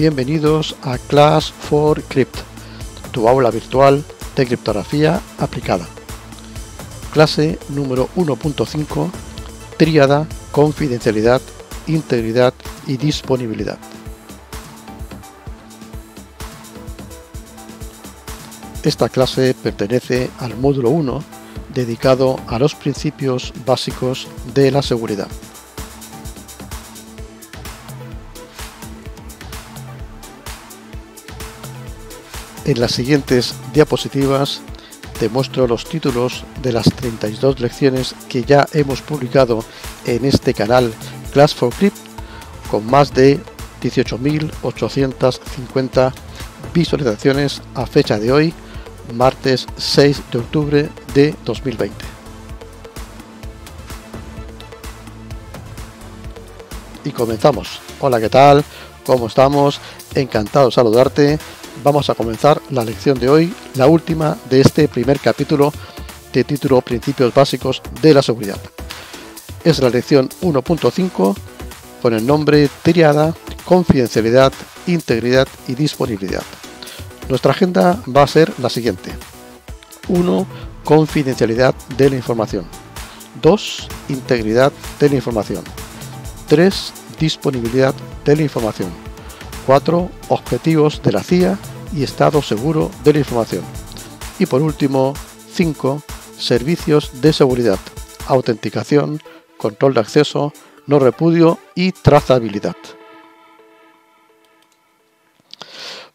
Bienvenidos a Class for Crypt, tu aula virtual de criptografía aplicada. Clase número 1.5, tríada, confidencialidad, integridad y disponibilidad. Esta clase pertenece al módulo 1 dedicado a los principios básicos de la seguridad. En las siguientes diapositivas te muestro los títulos de las 32 lecciones que ya hemos publicado en este canal Class for Clip con más de 18.850 visualizaciones a fecha de hoy, martes 6 de octubre de 2020. Y comenzamos. Hola, ¿qué tal? ¿Cómo estamos? Encantado de saludarte vamos a comenzar la lección de hoy, la última de este primer capítulo de título Principios Básicos de la Seguridad. Es la lección 1.5 con el nombre Triada, Confidencialidad, Integridad y Disponibilidad. Nuestra agenda va a ser la siguiente. 1. Confidencialidad de la información. 2. Integridad de la información. 3. Disponibilidad de la información. 4. Objetivos de la CIA y estado seguro de la información. Y por último, 5. Servicios de seguridad, autenticación, control de acceso, no repudio y trazabilidad.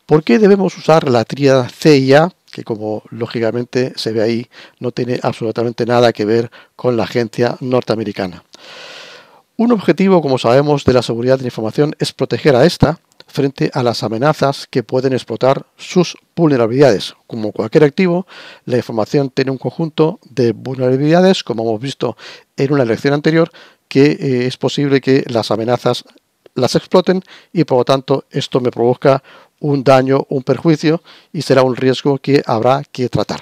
¿Por qué debemos usar la tríada CIA, que como lógicamente se ve ahí, no tiene absolutamente nada que ver con la agencia norteamericana? Un objetivo, como sabemos, de la seguridad de la información es proteger a esta frente a las amenazas que pueden explotar sus vulnerabilidades. Como cualquier activo, la información tiene un conjunto de vulnerabilidades, como hemos visto en una lección anterior, que eh, es posible que las amenazas las exploten y por lo tanto esto me provoca un daño, un perjuicio y será un riesgo que habrá que tratar.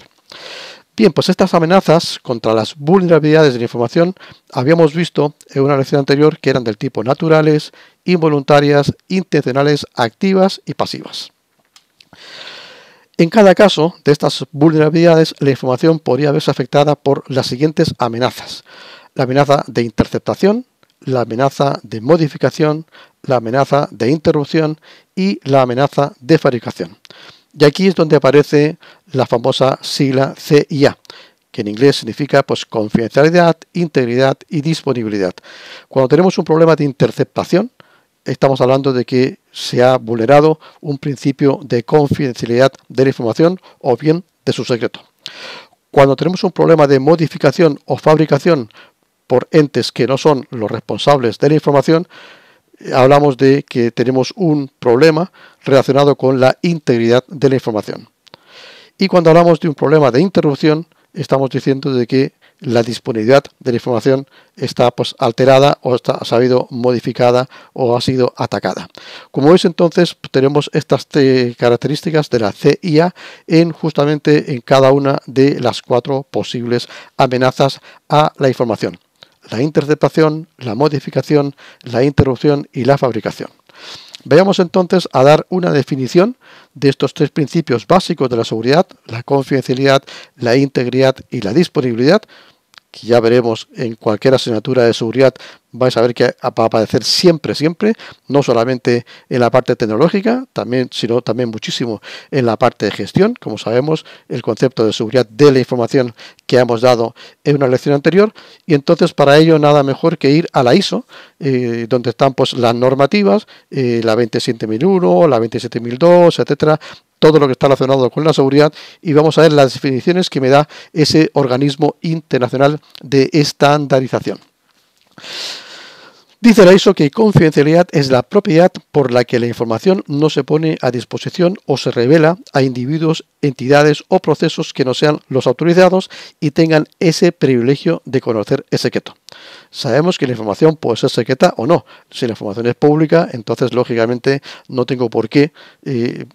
Bien, pues estas amenazas contra las vulnerabilidades de la información habíamos visto en una lección anterior que eran del tipo naturales, involuntarias, intencionales, activas y pasivas. En cada caso de estas vulnerabilidades, la información podría verse afectada por las siguientes amenazas. La amenaza de interceptación, la amenaza de modificación, la amenaza de interrupción y la amenaza de fabricación. Y aquí es donde aparece la famosa sigla CIA, que en inglés significa pues, confidencialidad, integridad y disponibilidad. Cuando tenemos un problema de interceptación, estamos hablando de que se ha vulnerado un principio de confidencialidad de la información o bien de su secreto. Cuando tenemos un problema de modificación o fabricación por entes que no son los responsables de la información, hablamos de que tenemos un problema relacionado con la integridad de la información. Y cuando hablamos de un problema de interrupción, estamos diciendo de que la disponibilidad de la información está pues, alterada o ha sido modificada o ha sido atacada. Como veis entonces tenemos estas características de la CIA en justamente en cada una de las cuatro posibles amenazas a la información la interceptación, la modificación, la interrupción y la fabricación. Vayamos entonces a dar una definición de estos tres principios básicos de la seguridad, la confidencialidad, la integridad y la disponibilidad, que ya veremos en cualquier asignatura de seguridad vais a ver que va a aparecer siempre, siempre, no solamente en la parte tecnológica, también, sino también muchísimo en la parte de gestión. Como sabemos, el concepto de seguridad de la información que hemos dado en una lección anterior. Y entonces, para ello, nada mejor que ir a la ISO, eh, donde están pues, las normativas, eh, la 27001, la 27002, etcétera, todo lo que está relacionado con la seguridad y vamos a ver las definiciones que me da ese organismo internacional de estandarización. Dice la ISO que confidencialidad es la propiedad por la que la información no se pone a disposición o se revela a individuos, entidades o procesos que no sean los autorizados y tengan ese privilegio de conocer el secreto. Sabemos que la información puede ser secreta o no. Si la información es pública, entonces lógicamente no tengo por qué eh,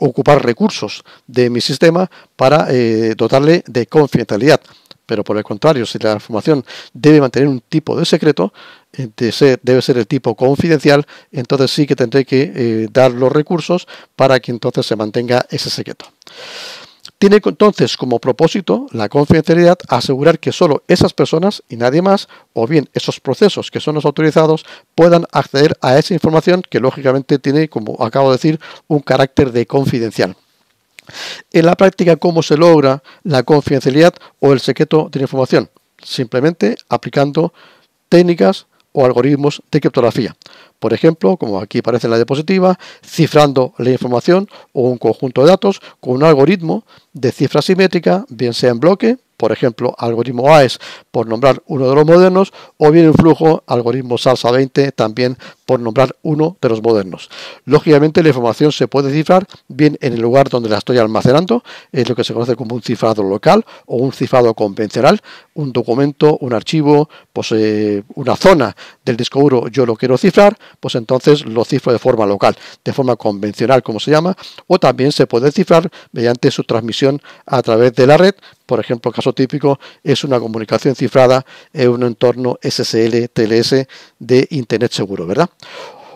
ocupar recursos de mi sistema para eh, dotarle de confidencialidad. Pero por el contrario, si la información debe mantener un tipo de secreto, debe ser el tipo confidencial, entonces sí que tendré que eh, dar los recursos para que entonces se mantenga ese secreto. Tiene entonces como propósito la confidencialidad asegurar que solo esas personas y nadie más, o bien esos procesos que son los autorizados, puedan acceder a esa información que lógicamente tiene, como acabo de decir, un carácter de confidencial. En la práctica, ¿cómo se logra la confidencialidad o el secreto de información? Simplemente aplicando técnicas o algoritmos de criptografía. Por ejemplo, como aquí aparece en la diapositiva, cifrando la información o un conjunto de datos con un algoritmo de cifra simétrica, bien sea en bloque, por ejemplo algoritmo AES, por nombrar uno de los modernos, o bien un flujo algoritmo salsa 20, también por nombrar uno de los modernos. Lógicamente la información se puede cifrar bien en el lugar donde la estoy almacenando, es lo que se conoce como un cifrado local o un cifrado convencional, un documento, un archivo, pues eh, una zona del disco duro yo lo quiero cifrar, pues entonces lo cifro de forma local, de forma convencional como se llama, o también se puede cifrar mediante su transmisión a través de la red, por ejemplo, el caso típico es una comunicación cifrada en un entorno SSL, TLS de Internet seguro, ¿verdad?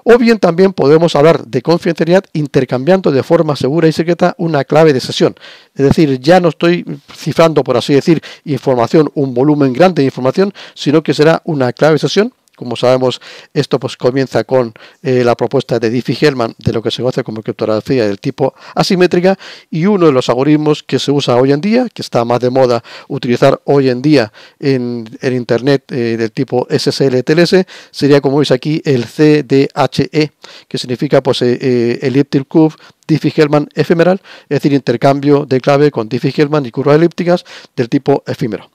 O bien también podemos hablar de confidencialidad intercambiando de forma segura y secreta una clave de sesión. Es decir, ya no estoy cifrando, por así decir, información, un volumen grande de información, sino que será una clave de sesión como sabemos, esto pues comienza con eh, la propuesta de Diffie-Hellman de lo que se conoce como criptografía del tipo asimétrica y uno de los algoritmos que se usa hoy en día, que está más de moda utilizar hoy en día en, el Internet eh, del tipo SSL-TLS, sería como veis aquí el CDHE, que significa pues eh, Elliptic Curve Diffie-Hellman efemeral, es decir, intercambio de clave con Diffie-Hellman y curvas elípticas del tipo efímero.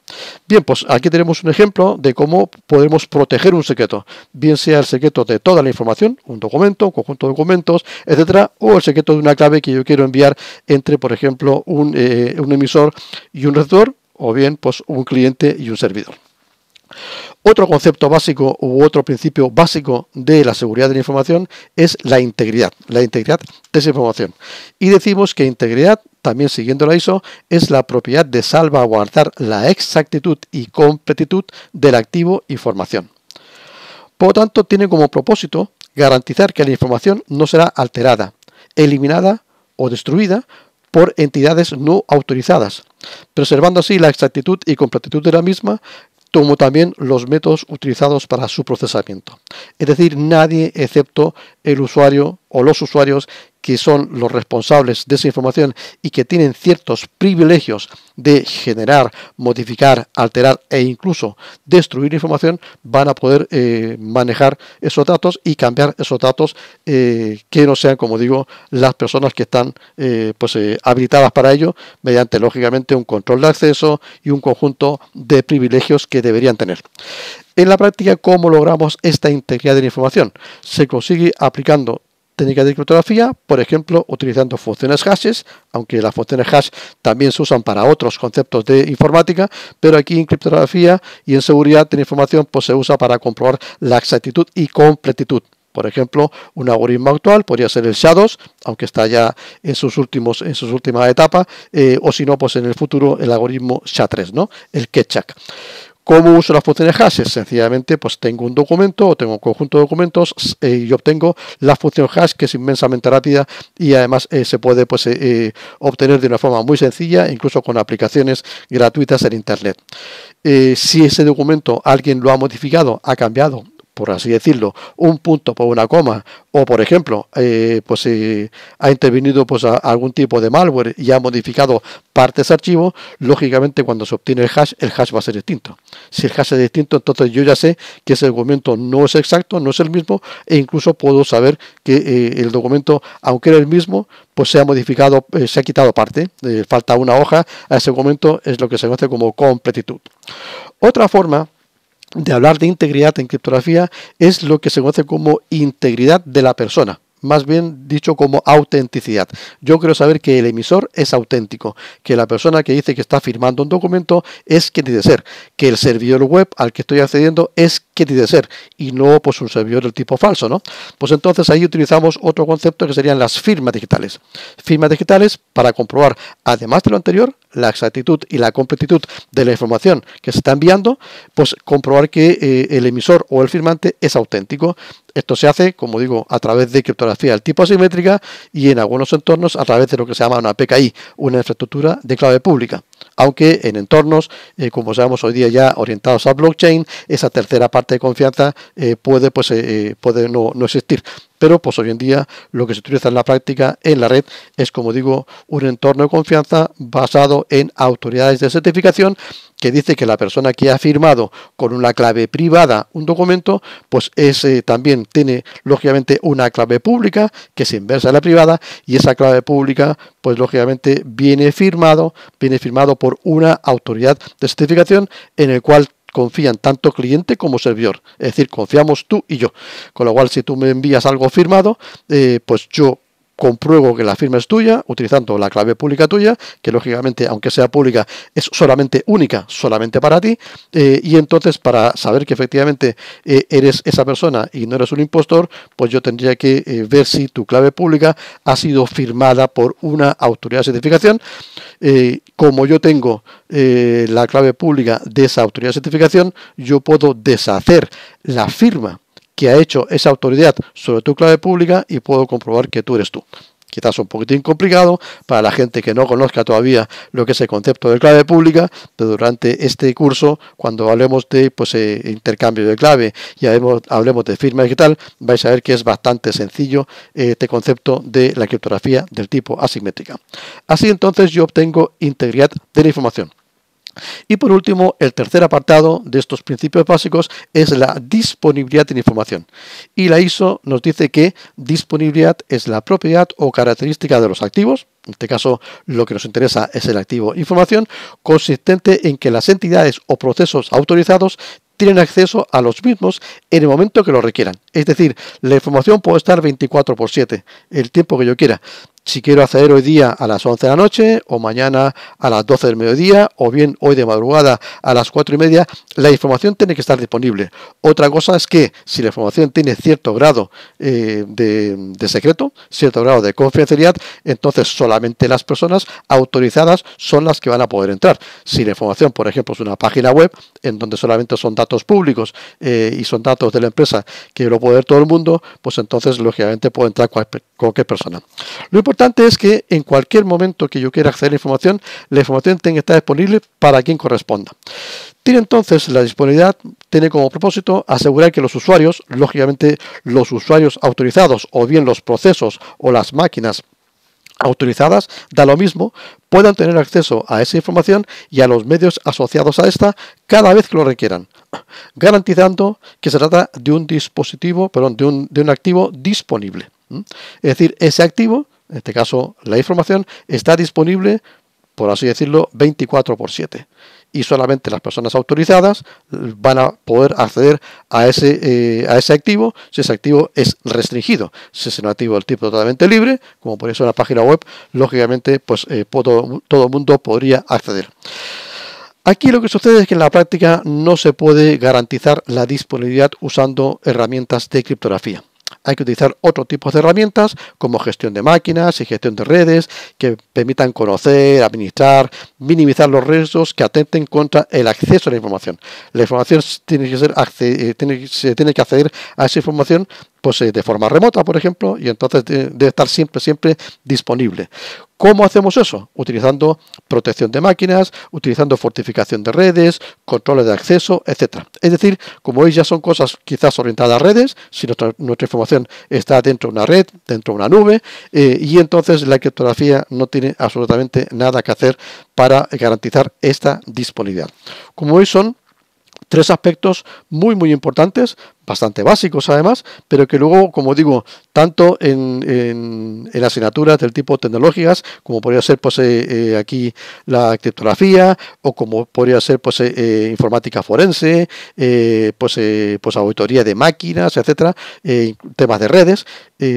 Bien, pues aquí tenemos un ejemplo de cómo podemos proteger un secreto, bien sea el secreto de toda la información, un documento, un conjunto de documentos, etcétera, o el secreto de una clave que yo quiero enviar entre, por ejemplo, un, eh, emisor y un receptor, o bien pues un cliente y un servidor. Otro concepto básico u otro principio básico de la seguridad de la información es la integridad, la integridad de esa información. Y decimos que integridad, también siguiendo la ISO, es la propiedad de salvaguardar la exactitud y completitud del activo información. Por lo tanto, tiene como propósito garantizar que la información no será alterada, eliminada o destruida por entidades no autorizadas, preservando así la exactitud y completitud de la misma, como también los métodos utilizados para su procesamiento. Es decir, nadie excepto el usuario o los usuarios que son los responsables de esa información y que tienen ciertos privilegios de generar, modificar, alterar e incluso destruir información, van a poder eh, manejar esos datos y cambiar esos datos eh, que no sean, como digo, las personas que están eh, pues, habilitadas para ello, mediante lógicamente un control de acceso y un conjunto de privilegios que deberían tener. En la práctica, ¿cómo logramos esta integridad de la información? Se consigue aplicando técnicas de criptografía, por ejemplo, utilizando funciones hashes, aunque las funciones hash también se usan para otros conceptos de informática, pero aquí en criptografía y en seguridad de información pues, se usa para comprobar la exactitud y completitud. Por ejemplo, un algoritmo actual podría ser el SHA-2, aunque está ya en sus últimos, en sus últimas etapas, eh, o si no, pues en el futuro el algoritmo SHA-3, ¿no? El Ketchak. ¿Cómo uso las funciones hashes? Sencillamente, pues tengo un documento o tengo un conjunto de documentos eh, y obtengo la función hash que es inmensamente rápida y además eh, se puede pues, eh, obtener de una forma muy sencilla, incluso con aplicaciones gratuitas en Internet. si ese documento alguien lo ha modificado, ha cambiado por así decirlo, un punto por una coma, o por ejemplo, eh, pues si ha intervenido pues, algún tipo de malware y ha modificado partes de archivo, lógicamente cuando se obtiene el hash, el hash va a ser distinto. Si el hash es distinto, entonces yo ya sé que ese documento no es exacto, no es el mismo, e incluso puedo saber que eh, el documento, aunque era el mismo, pues se ha modificado, eh, se ha quitado parte, falta una hoja, a ese documento es lo que se conoce como completitud. Otra forma de hablar de integridad en criptografía es lo que se conoce como integridad de la persona más bien dicho como autenticidad. Yo quiero saber que el emisor es auténtico, que la persona que dice que está firmando un documento es quien dice ser, que el servidor web al que estoy accediendo es quien dice ser y no pues un servidor del tipo falso, ¿no? Pues entonces ahí utilizamos otro concepto que serían las firmas digitales. Firmas digitales para comprobar, además de lo anterior, la exactitud y la completitud de la información que se está enviando, pues comprobar que eh, el emisor o el firmante es auténtico. Esto se hace, como digo, a través de criptografía del tipo asimétrica y en algunos entornos a través de lo que se llama una PKI, una infraestructura de clave pública aunque en entornos, eh, como sabemos hoy día ya orientados a blockchain, esa tercera parte de confianza eh, puede, pues, eh, puede no, existir. Pero pues hoy en día lo que se utiliza en la práctica en la red es, como digo, un entorno de confianza basado en autoridades de certificación que dice que la persona que ha firmado con una clave privada un documento, pues ese también tiene lógicamente una clave pública que se inversa a la privada y esa clave pública pues lógicamente viene firmado, viene firmado por una autoridad de certificación en el cual confían tanto cliente como servidor. Es decir, confiamos tú y yo. Con lo cual, si tú me envías algo firmado, eh, pues yo compruebo que la firma es tuya utilizando la clave pública tuya, que lógicamente, aunque sea pública, es solamente única, solamente para ti, eh, y entonces para saber que efectivamente eh, eres esa persona y no eres un impostor, pues yo tendría que eh, ver si tu clave pública ha sido firmada por una autoridad de certificación. como yo tengo la clave pública de esa autoridad de certificación, yo puedo deshacer la firma que ha hecho esa autoridad sobre tu clave pública y puedo comprobar que tú eres tú. Quizás un poquitín complicado para la gente que no conozca todavía lo que es el concepto de clave pública, pero durante este curso, cuando hablemos de pues, eh, intercambio de clave y hablemos, de firma digital, vais a ver que es bastante sencillo eh, este concepto de la criptografía del tipo asimétrica. Así entonces yo obtengo integridad de la información. Y por último, el tercer apartado de estos principios básicos es la disponibilidad de información. Y la ISO nos dice que disponibilidad es la propiedad o característica de los activos, en este caso lo que nos interesa es el activo información, consistente en que las entidades o procesos autorizados tienen acceso a los mismos en el momento que lo requieran. Es decir, la información puede estar 24 por 7, el tiempo que yo quiera si quiero acceder hoy día a las 11 de la noche o mañana a las 12 del mediodía o bien hoy de madrugada a las 4 y media, la información tiene que estar disponible. Otra cosa es que si la información tiene cierto grado eh, de, secreto, cierto grado de confidencialidad, entonces solamente las personas autorizadas son las que van a poder entrar. Si la información, por ejemplo, es una página web en donde solamente son datos públicos eh, y son datos de la empresa que lo puede ver todo el mundo, pues entonces lógicamente puede entrar cualquier, persona importante es que en cualquier momento que yo quiera acceder a la información, la información tenga que estar disponible para quien corresponda. Tiene entonces la disponibilidad, tiene como propósito asegurar que los usuarios, lógicamente los usuarios autorizados o bien los procesos o las máquinas autorizadas, da lo mismo, puedan tener acceso a esa información y a los medios asociados a esta cada vez que lo requieran, garantizando que se trata de un dispositivo, perdón, de un, de un activo disponible. Es decir, ese activo en este caso la información, está disponible, por así decirlo, 24 por 7. Y solamente las personas autorizadas van a poder acceder a ese, eh, a ese activo si ese activo es restringido. Si es un activo del tipo totalmente libre, como por eso en la página web, lógicamente pues eh, todo el mundo podría acceder. Aquí lo que sucede es que en la práctica no se puede garantizar la disponibilidad usando herramientas de criptografía hay que utilizar otro tipo de herramientas como gestión de máquinas y gestión de redes que permitan conocer, administrar, minimizar los riesgos que atenten contra el acceso a la información. La información tiene que ser, eh, se tiene que acceder a esa información pues, eh, de forma remota, por ejemplo, y entonces debe estar siempre, siempre disponible. ¿Cómo hacemos eso? Utilizando protección de máquinas, utilizando fortificación de redes, controles de acceso, etc. Es decir, como veis, ya son cosas quizás orientadas a redes, si nuestra, información está dentro de una red, dentro de una nube, eh, y entonces la criptografía no tiene absolutamente nada que hacer para garantizar esta disponibilidad. Como hoy son tres aspectos muy muy importantes bastante básicos además, pero que luego, como digo, tanto en, en, asignaturas del tipo tecnológicas, como podría ser pues, eh, eh, aquí la criptografía, o como podría ser pues, eh, informática forense, pues, pues auditoría de máquinas, etcétera, temas de redes,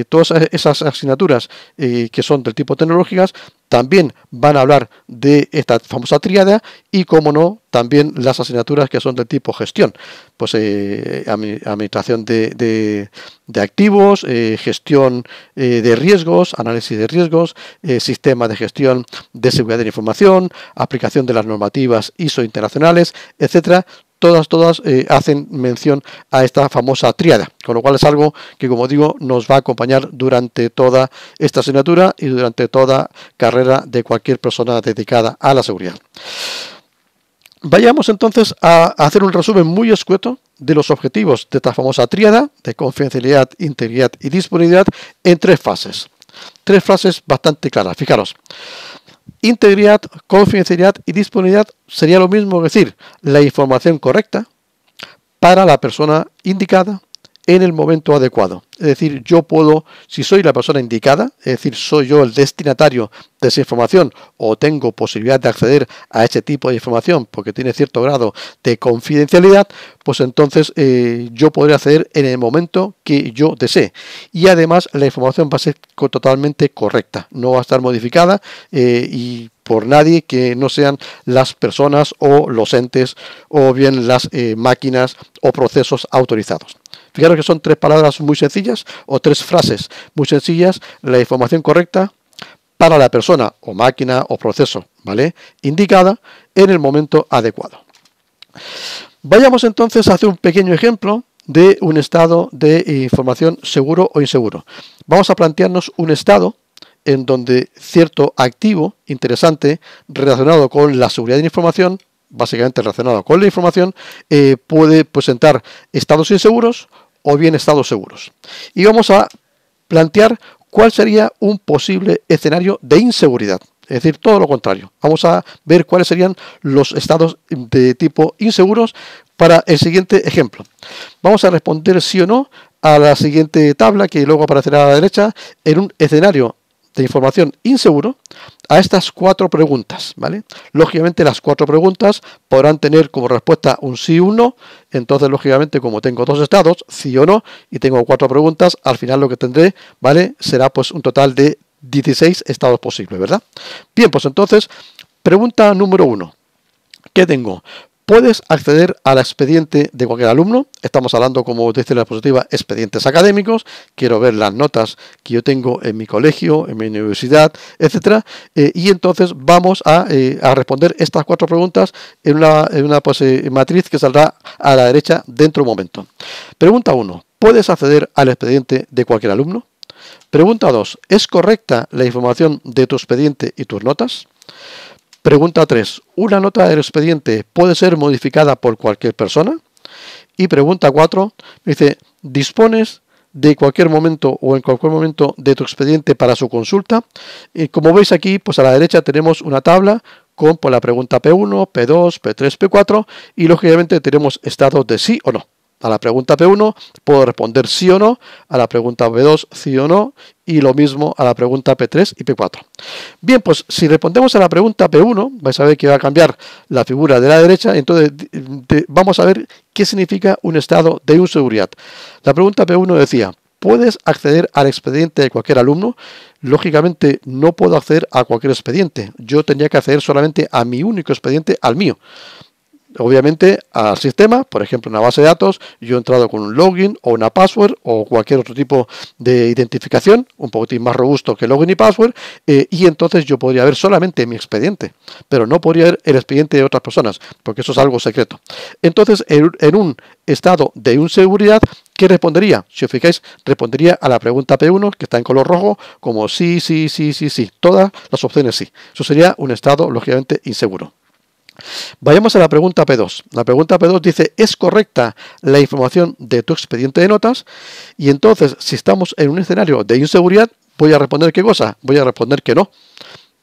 todas esas asignaturas que son del tipo tecnológicas también van a hablar de esta famosa triada y, como no, también las asignaturas que son del tipo gestión, pues a administración de, activos, eh, gestión eh, de riesgos, análisis de riesgos, eh, sistema de gestión de seguridad de la información, aplicación de las normativas ISO internacionales, etcétera, todas, todas hacen mención a esta famosa tríada, con lo cual es algo que, como digo, nos va a acompañar durante toda esta asignatura y durante toda carrera de cualquier persona dedicada a la seguridad. Vayamos entonces a hacer un resumen muy escueto de los objetivos de esta famosa tríada de confidencialidad, integridad y disponibilidad en tres fases. Tres fases bastante claras. Fijaros, integridad, confidencialidad y disponibilidad sería lo mismo decir la información correcta para la persona indicada en el momento adecuado. Es decir, yo puedo, si soy la persona indicada, es decir, soy yo el destinatario de esa información o tengo posibilidad de acceder a ese tipo de información porque tiene cierto grado de confidencialidad, pues entonces eh, yo podré acceder en el momento que yo desee. Y además la información va a ser totalmente correcta, no va a estar modificada eh, y por nadie que no sean las personas o los entes o bien las eh, máquinas o procesos autorizados. Fijaros que son tres palabras muy sencillas o tres frases muy sencillas, la información correcta para la persona o máquina o proceso, ¿vale? Indicada en el momento adecuado. Vayamos entonces a hacer un pequeño ejemplo de un estado de eh, información seguro o inseguro. Vamos a plantearnos un estado en donde cierto activo interesante relacionado con la seguridad de la información, básicamente relacionado con la información, eh, puede presentar estados inseguros o bien estados seguros. Y vamos a plantear cuál sería un posible escenario de inseguridad. Es decir, todo lo contrario. Vamos a ver cuáles serían los estados de tipo inseguros para el siguiente ejemplo. Vamos a responder sí o no a la siguiente tabla que luego aparecerá a la derecha en un escenario de información inseguro a estas cuatro preguntas, ¿vale? Lógicamente las cuatro preguntas podrán tener como respuesta un sí o no, entonces lógicamente como tengo dos estados, sí o no, y tengo cuatro preguntas, al final lo que tendré, ¿vale? Será pues un total de 16 estados posibles, ¿verdad? Bien, pues entonces, pregunta número uno. ¿Qué tengo? Puedes acceder al expediente de cualquier alumno. Estamos hablando, como dice la diapositiva, expedientes académicos. Quiero ver las notas que yo tengo en mi colegio, en mi universidad, etcétera. Eh, y entonces vamos eh, a, responder estas cuatro preguntas en una, pues, eh, matriz que saldrá a la derecha dentro de un momento. Pregunta 1. ¿Puedes acceder al expediente de cualquier alumno? Pregunta 2. ¿Es correcta la información de tu expediente y tus notas? Pregunta 3. ¿Una nota del expediente puede ser modificada por cualquier persona? Y pregunta 4. Dice, ¿dispones de cualquier momento o en cualquier momento de tu expediente para su consulta? Y como veis aquí, pues a la derecha tenemos una tabla con pues, la pregunta P1, P2, P3, P4 y lógicamente tenemos estados de sí o no. A la pregunta P1 puedo responder sí o no, a la pregunta P2 sí o no, y lo mismo a la pregunta P3 y P4. Bien, pues si respondemos a la pregunta P1, vais a ver que va a cambiar la figura de la derecha, entonces vamos a ver qué significa un estado de inseguridad. La pregunta P1 decía, ¿puedes acceder al expediente de cualquier alumno? Lógicamente no puedo acceder a cualquier expediente, yo tendría que acceder solamente a mi único expediente, al mío obviamente al sistema, por ejemplo, una base de datos, yo he entrado con un login o una password o cualquier otro tipo de identificación, un poquitín más robusto que login y password, eh, y entonces yo podría ver solamente mi expediente, pero no podría ver el expediente de otras personas, porque eso es algo secreto. Entonces, en, un estado de inseguridad, ¿qué respondería? Si os fijáis, respondería a la pregunta P1, que está en color rojo, como sí, sí, sí, sí, sí, todas las opciones sí. Eso sería un estado, lógicamente, inseguro. Vayamos a la pregunta P2. La pregunta P2 dice, ¿es correcta la información de tu expediente de notas? Y entonces, si estamos en un escenario de inseguridad, voy a responder qué cosa? Voy a responder que no.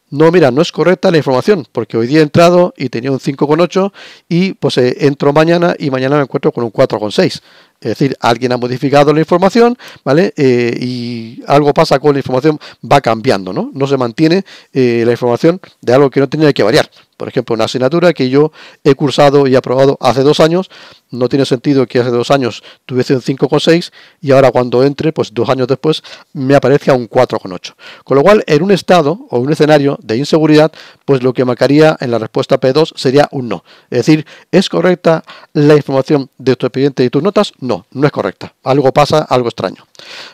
No, mira, no es correcta la información, porque hoy día he entrado y tenía un 5,8 y pues eh, entro mañana y mañana me encuentro con un 4,6. Es decir, alguien ha modificado la información, ¿vale? Eh, y algo pasa con la información, va cambiando, ¿no? No se mantiene eh, la información de algo que no tenía que variar. Por ejemplo, una asignatura que yo he cursado y aprobado hace dos años, no tiene sentido que hace dos años tuviese un 5,6 y ahora cuando entre, pues dos años después, me aparezca un 4,8. Con lo cual, en un estado o un escenario de inseguridad, pues lo que marcaría en la respuesta P2 sería un no. Es decir, ¿es correcta la información de tu expediente y tus notas? No, no es correcta. Algo pasa, algo extraño.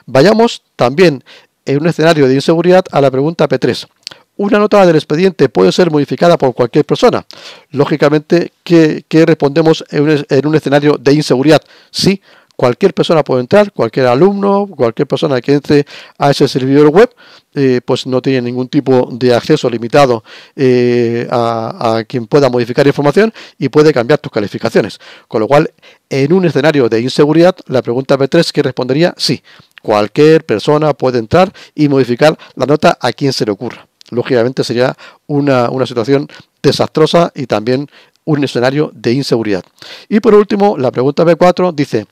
Vayamos también en un escenario de inseguridad a la pregunta P3 una nota del expediente puede ser modificada por cualquier persona. Lógicamente, ¿qué, respondemos en un, escenario de inseguridad? Sí, cualquier persona puede entrar, cualquier alumno, cualquier persona que entre a ese servidor web, eh, pues no tiene ningún tipo de acceso limitado eh, a, quien pueda modificar información y puede cambiar tus calificaciones. Con lo cual, en un escenario de inseguridad, la pregunta B3 que respondería sí. Cualquier persona puede entrar y modificar la nota a quien se le ocurra lógicamente sería una, una situación desastrosa y también un escenario de inseguridad. Y por último, la pregunta B4 dice,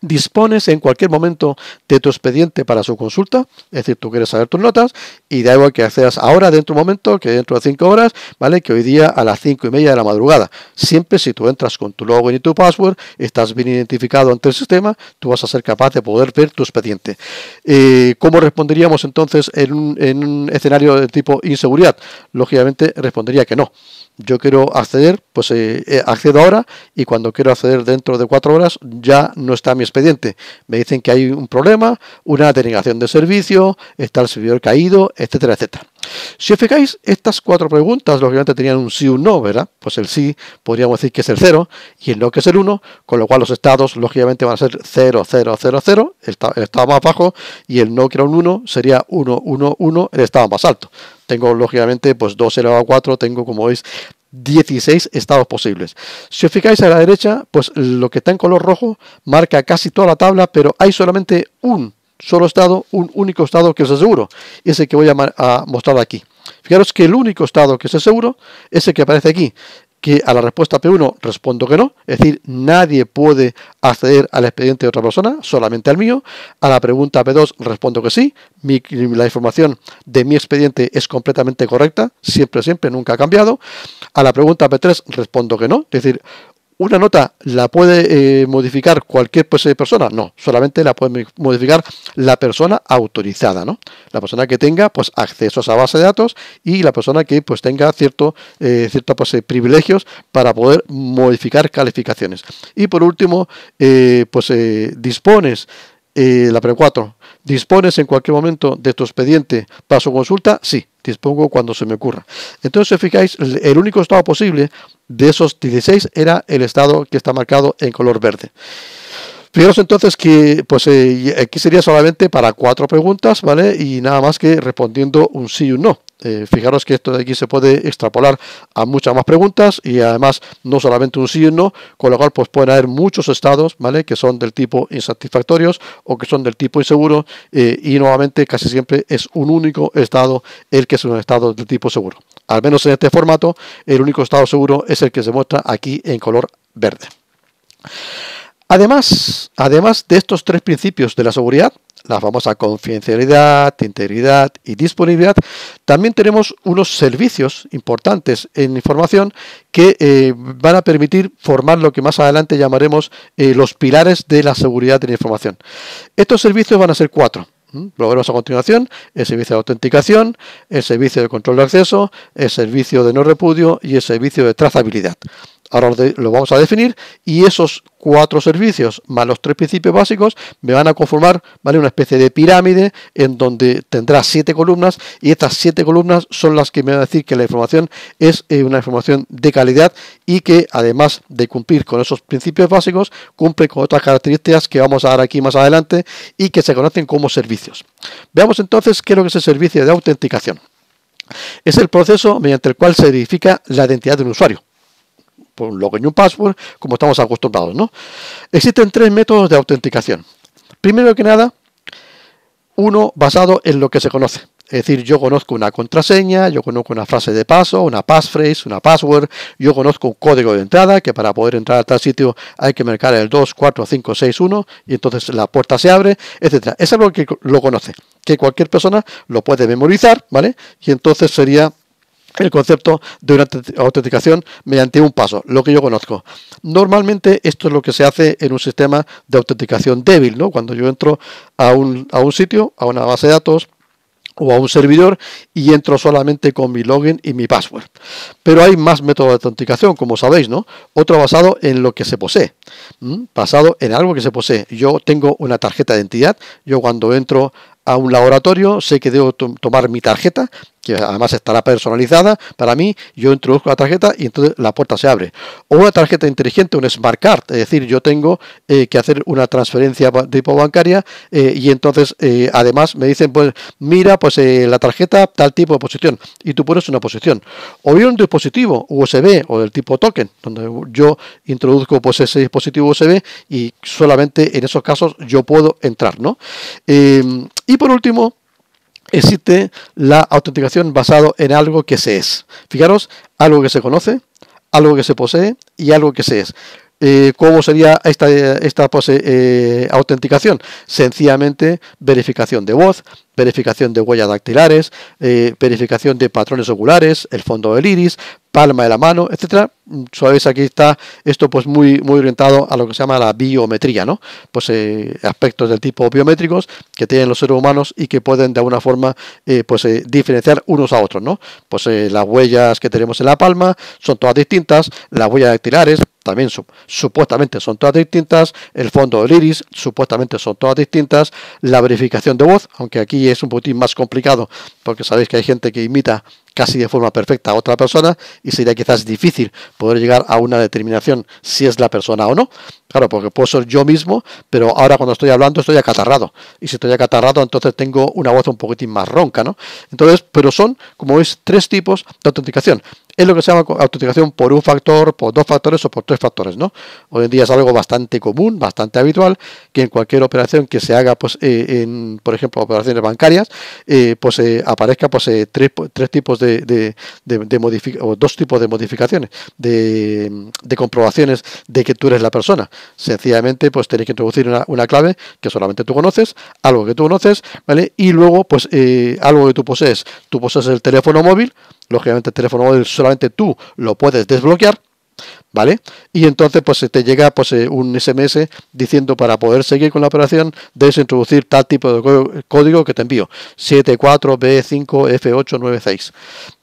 dispones en cualquier momento de tu expediente para su consulta, es decir, tú quieres saber tus notas y da igual que accedas ahora, dentro de un momento, que dentro de cinco horas, ¿vale? Que hoy día a las cinco y media de la madrugada. Siempre si tú entras con tu login y tu password, estás bien identificado ante el sistema, tú vas a ser capaz de poder ver tu expediente. Eh, ¿Cómo responderíamos entonces en un escenario de tipo inseguridad? Lógicamente respondería que no yo quiero acceder, pues eh, eh, accedo ahora y cuando quiero acceder dentro de cuatro horas ya no está mi expediente. Me dicen que hay un problema, una denegación de servicio, está el servidor caído, etcétera, etcétera. Si os fijáis, estas cuatro preguntas lógicamente tenían un sí o un no, ¿verdad? Pues el sí podríamos decir que es el 0 y el no que es el 1, con lo cual los estados lógicamente van a ser 0, 0, 0, 0, el estado más bajo, y el no que era un 1 sería 1, 1, 1, el estado más alto. Tengo lógicamente pues 2 elevado a 4, tengo como veis 16 estados posibles. Si os fijáis a la derecha, pues lo que está en color rojo marca casi toda la tabla, pero hay solamente un solo estado, un único estado que es seguro, es el que voy a, mostrar aquí. Fijaros que el único estado que es seguro es el que aparece aquí, que a la respuesta P1 respondo que no, es decir, nadie puede acceder al expediente de otra persona, solamente al mío. A la pregunta P2 respondo que sí, la información de mi expediente es completamente correcta, siempre, siempre, nunca ha cambiado. A la pregunta P3 respondo que no, es decir, ¿Una nota la puede eh, modificar cualquier pues, eh, persona? No, solamente la puede modificar la persona autorizada, ¿no? La persona que tenga pues, acceso a esa base de datos y la persona que pues, tenga eh, ciertos cierto, pues, privilegios para poder modificar calificaciones. Y por último, pues dispones eh, la pre 4. ¿Dispones en cualquier momento de tu expediente para su consulta? Sí, dispongo cuando se me ocurra. Entonces, si fijáis, el único estado posible de esos 16 era el estado que está marcado en color verde. Fijaros entonces que pues eh, aquí sería solamente para cuatro preguntas, ¿vale? Y nada más que respondiendo un sí y un no. Eh, fijaros que esto de aquí se puede extrapolar a muchas más preguntas y además no solamente un sí con lo cual pues pueden haber muchos estados, ¿vale? Que son del tipo insatisfactorios o que son del tipo inseguro eh, y nuevamente casi siempre es un único estado el que es un estado del tipo seguro. Al menos en este formato, el único estado seguro es el que se muestra aquí en color verde. Además, además de estos tres principios de la seguridad, la famosa confidencialidad, integridad y disponibilidad, también tenemos unos servicios importantes en información que eh, van a permitir formar lo que más adelante llamaremos eh, los pilares de la seguridad de la información. Estos servicios van a ser cuatro. Lo veremos a continuación, el servicio de autenticación, el servicio de control de acceso, el servicio de no repudio y el servicio de trazabilidad. Ahora lo vamos a definir y esos cuatro servicios más los tres principios básicos me van a conformar ¿vale? una especie de pirámide en donde tendrá siete columnas y estas siete columnas son las que me van a decir que la información es eh, una información de calidad y que además de cumplir con esos principios básicos cumple con otras características que vamos a dar aquí más adelante y que se conocen como servicios. Veamos entonces qué es lo que es el servicio de autenticación. Es el proceso mediante el cual se verifica la identidad de un usuario un login y un password, como estamos acostumbrados, ¿no? Existen tres métodos de autenticación. Primero que nada, uno basado en lo que se conoce. Es decir, yo conozco una contraseña, yo conozco una frase de paso, una passphrase, una password, yo conozco un código de entrada, que para poder entrar a tal sitio hay que marcar el 2, 4, 5, 6, 1, y entonces la puerta se abre, etcétera. Es algo que lo conoce, que cualquier persona lo puede memorizar, ¿vale? Y entonces sería el concepto de una autenticación mediante un paso, lo que yo conozco. Normalmente esto es lo que se hace en un sistema de autenticación débil, ¿no? Cuando yo entro a un, a un sitio, a una base de datos, o a un servidor y entro solamente con mi login y mi password. Pero hay más métodos de autenticación, como sabéis, ¿no? Otro basado en lo que se posee, basado en algo que se posee. Yo tengo una tarjeta de identidad, yo cuando entro un laboratorio, sé que debo tomar mi tarjeta, que además estará personalizada para mí, yo introduzco la tarjeta y entonces la puerta se abre. O una tarjeta inteligente, un smart card, es decir, yo tengo eh, que hacer una transferencia tipo bancaria eh, y entonces eh, además me dicen, pues mira, pues la tarjeta tal tipo de posición y tú pones una posición. O bien un dispositivo USB o del tipo token, donde yo introduzco pues ese dispositivo USB y solamente en esos casos yo puedo entrar, ¿no? Em, y y por último, existe la autenticación basado en algo que se es. Fijaros, algo que se conoce, algo que se posee y algo que se es. Eh, cómo sería esta, pues, eh, eh, autenticación. Sencillamente, verificación de voz, verificación de huellas dactilares, verificación de patrones oculares, el fondo del iris, palma de la mano, etcétera. Sabéis aquí está esto pues muy, muy orientado a lo que se llama la biometría, ¿no? Pues aspectos del tipo biométricos que tienen los seres humanos y que pueden de alguna forma pues diferenciar unos a otros, ¿no? Pues las huellas que tenemos en la palma son todas distintas, las huellas dactilares, también supuestamente son todas distintas, el fondo del iris supuestamente son todas distintas, la verificación de voz, aunque aquí es un poquitín más complicado porque sabéis que hay gente que imita casi de forma perfecta a otra persona y sería quizás difícil poder llegar a una determinación si es la persona o no. Claro, porque puedo ser yo mismo, pero ahora cuando estoy hablando estoy acatarrado. Y si estoy acatarrado, entonces tengo una voz un poquitín más ronca, ¿no? Entonces, pero son, como veis, tres tipos de autenticación es lo que se llama autenticación por un factor, por dos factores o por tres factores, ¿no? Hoy en día es algo bastante común, bastante habitual, que en cualquier operación que se haga, pues, eh, en, por ejemplo, operaciones bancarias, eh, pues eh, aparezca pues, tres, tres, tipos de, de, o dos tipos de modificaciones, de, comprobaciones de que tú eres la persona. Sencillamente, pues tienes que introducir una, clave que solamente tú conoces, algo que tú conoces, ¿vale? Y luego, pues, algo que tú posees. Tú posees el teléfono móvil, lógicamente el teléfono móvil solamente tú lo puedes desbloquear, ¿vale? Y entonces pues te llega pues eh, un SMS diciendo para poder seguir con la operación debes introducir tal tipo de código que te envío, 74B5F896.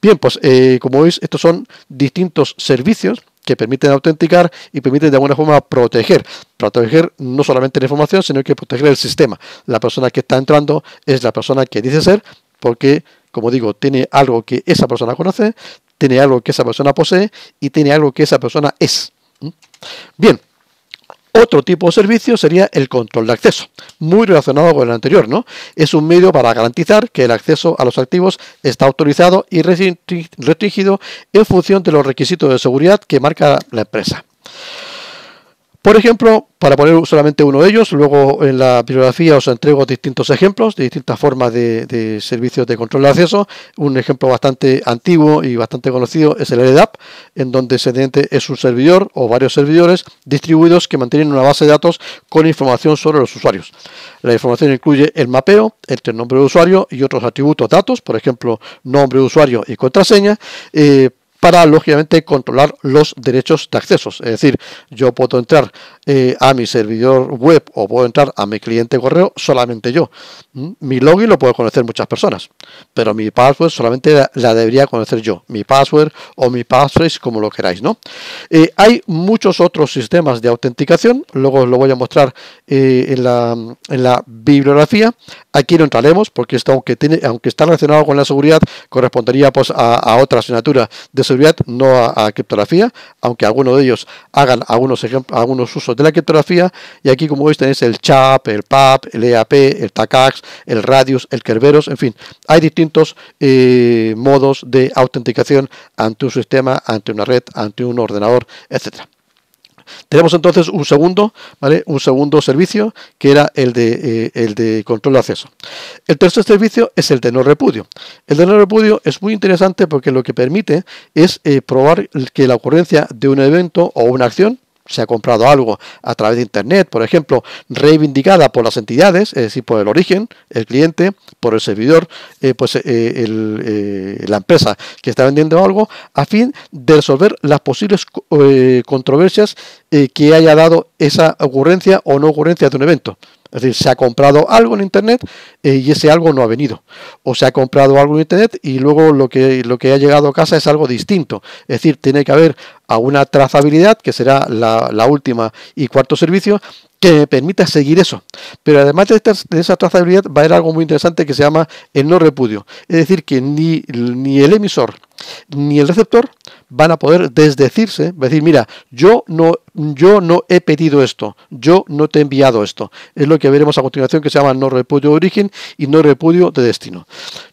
Bien, pues eh, como veis estos son distintos servicios que permiten autenticar y permiten de alguna forma proteger. Proteger no solamente la información, sino que proteger el sistema. La persona que está entrando es la persona que dice ser, porque como digo, tiene algo que esa persona conoce, tiene algo que esa persona posee y tiene algo que esa persona es. Bien, otro tipo de servicio sería el control de acceso, muy relacionado con el anterior, ¿no? Es un medio para garantizar que el acceso a los activos está autorizado y restringido en función de los requisitos de seguridad que marca la empresa. Por ejemplo, para poner solamente uno de ellos, luego en la bibliografía os entrego distintos ejemplos de distintas formas de, servicios de control de acceso. Un ejemplo bastante antiguo y bastante conocido es el LDAP, en donde es un servidor o varios servidores distribuidos que mantienen una base de datos con información sobre los usuarios. La información incluye el mapeo entre el nombre de usuario y otros atributos datos, por ejemplo, nombre de usuario y contraseña, eh, para lógicamente controlar los derechos de acceso. Es decir, yo puedo entrar eh, a mi servidor web o puedo entrar a mi cliente correo solamente yo. ¿Mm? Mi login lo pueden conocer muchas personas, pero mi password solamente la, debería conocer yo. Mi password o mi password como lo queráis, ¿no? Eh, hay muchos otros sistemas de autenticación. Luego os lo voy a mostrar eh, en, la, en la bibliografía. Aquí no entraremos porque esto, aunque, tiene, aunque está relacionado con la seguridad, correspondería pues, a, a otra asignatura de no a, criptografía, aunque algunos de ellos hagan algunos, algunos usos de la criptografía. Y aquí, como veis, tenéis el CHAP, el PAP, el EAP, el TACAX, el Radius, el Kerberos, en fin, hay distintos eh, modos de autenticación ante un sistema, ante una red, ante un ordenador, etcétera. Tenemos entonces un segundo, ¿vale? Un segundo servicio que era el de, eh, el de control de acceso. El tercer servicio es el de no repudio. El de no repudio es muy interesante porque lo que permite es eh, probar que la ocurrencia de un evento o una acción se ha comprado algo a través de Internet, por ejemplo, reivindicada por las entidades, es decir, por el origen, el cliente, por el servidor, eh, pues eh, eh, la empresa que está vendiendo algo, a fin de resolver las posibles controversias que haya dado esa ocurrencia o no ocurrencia de un evento. Es decir, se ha comprado algo en Internet eh, y ese algo no ha venido. O se ha comprado algo en Internet y luego lo que, lo que ha llegado a casa es algo distinto. Es decir, tiene que haber alguna trazabilidad, que será la, última y cuarto servicio, que permita seguir eso. Pero además de, esa trazabilidad va a haber algo muy interesante que se llama el no repudio. Es decir, que ni, ni el emisor ni el receptor van a poder desdecirse, decir, mira, yo no, yo no he pedido esto, yo no te he enviado esto. Es lo que veremos a continuación que se llama no repudio de origen y no repudio de destino.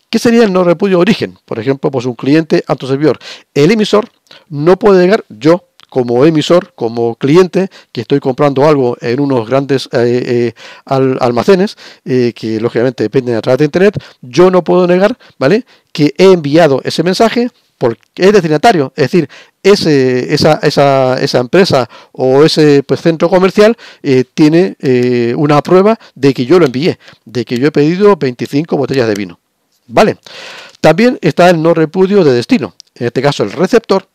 ¿Qué sería el no repudio de origen? Por ejemplo, pues un cliente a servidor. El emisor no puede negar yo como emisor, como cliente, que estoy comprando algo en unos grandes eh, eh, almacenes, eh, que lógicamente dependen a través de Internet, yo no puedo negar, ¿vale? que he enviado ese mensaje porque es destinatario, es decir, ese, esa, esa, esa, empresa o ese pues, centro comercial eh, tiene eh, una prueba de que yo lo envié, de que yo he pedido 25 botellas de vino. ¿Vale? También está el no repudio de destino. En este caso, el receptor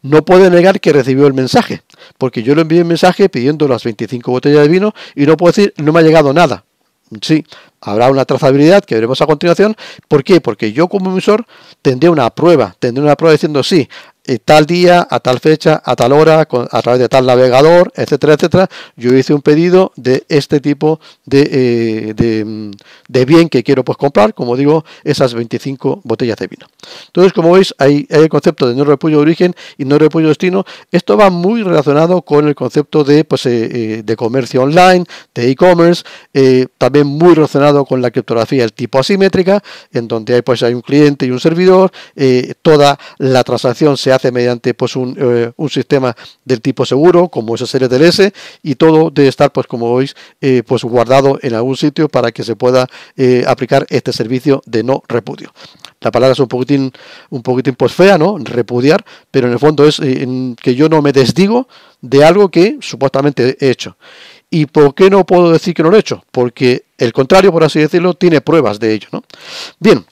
no puede negar que recibió el mensaje, porque yo le envié el mensaje pidiendo las 25 botellas de vino y no puedo decir no me ha llegado nada, Sí, habrá una trazabilidad que veremos a continuación. ¿Por qué? Porque yo como emisor tendré una prueba, tendré una prueba diciendo sí, eh, tal día, a tal fecha, a tal hora, a través de tal navegador, etcétera, etcétera, yo hice un pedido de este tipo de, eh, mm, de, bien que quiero pues, comprar, como digo, esas 25 botellas de vino. Entonces, como veis, hay, el concepto de no repollo de origen y no repollo de destino. Esto va muy relacionado con el concepto de, pues, eh, de comercio online, de e-commerce, también muy relacionado con la criptografía, el tipo asimétrica, en donde hay, pues, hay un cliente y un servidor, toda la transacción se hace mediante pues, un, eh, un sistema del tipo seguro, como es SLTLS, y todo debe estar, pues como veis, eh, pues guardado en algún sitio para que se pueda eh, aplicar este servicio de no repudio. La palabra es un poquitín, un poquitín pues fea, ¿no? Repudiar, pero en el fondo es que yo no me desdigo de algo que supuestamente he hecho. ¿Y por qué no puedo decir que no lo he hecho? Porque el contrario, por así decirlo, tiene pruebas de ello, ¿no? Bien,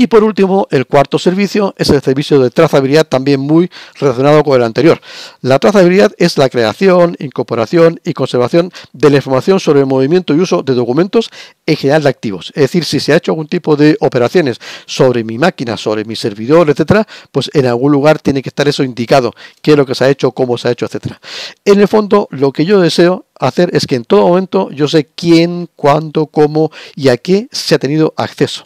y por último, el cuarto servicio es el servicio de trazabilidad, también muy relacionado con el anterior. La trazabilidad es la creación, incorporación y conservación de la información sobre el movimiento y uso de documentos en general de activos. Es decir, si se ha hecho algún tipo de operaciones sobre mi máquina, sobre mi servidor, etcétera, pues en algún lugar tiene que estar eso indicado, qué es lo que se ha hecho, cómo se ha hecho, etcétera. En el fondo, lo que yo deseo hacer es que en todo momento yo sé quién, cuándo, cómo y a qué se ha tenido acceso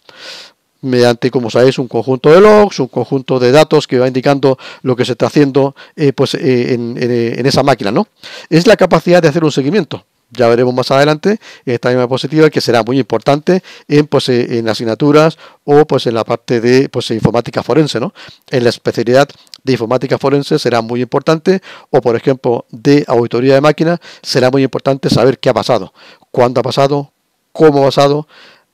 mediante, como sabéis, un conjunto de logs, un conjunto de datos que va indicando lo que se está haciendo eh, pues, eh, eh, en, esa máquina. ¿no? Es la capacidad de hacer un seguimiento. Ya veremos más adelante en esta misma diapositiva que será muy importante en, pues, en asignaturas o pues, en la parte de pues, informática forense. En la especialidad de informática forense será muy importante o, por ejemplo, de auditoría de máquinas será muy importante saber qué ha pasado, cuándo ha pasado, cómo ha pasado,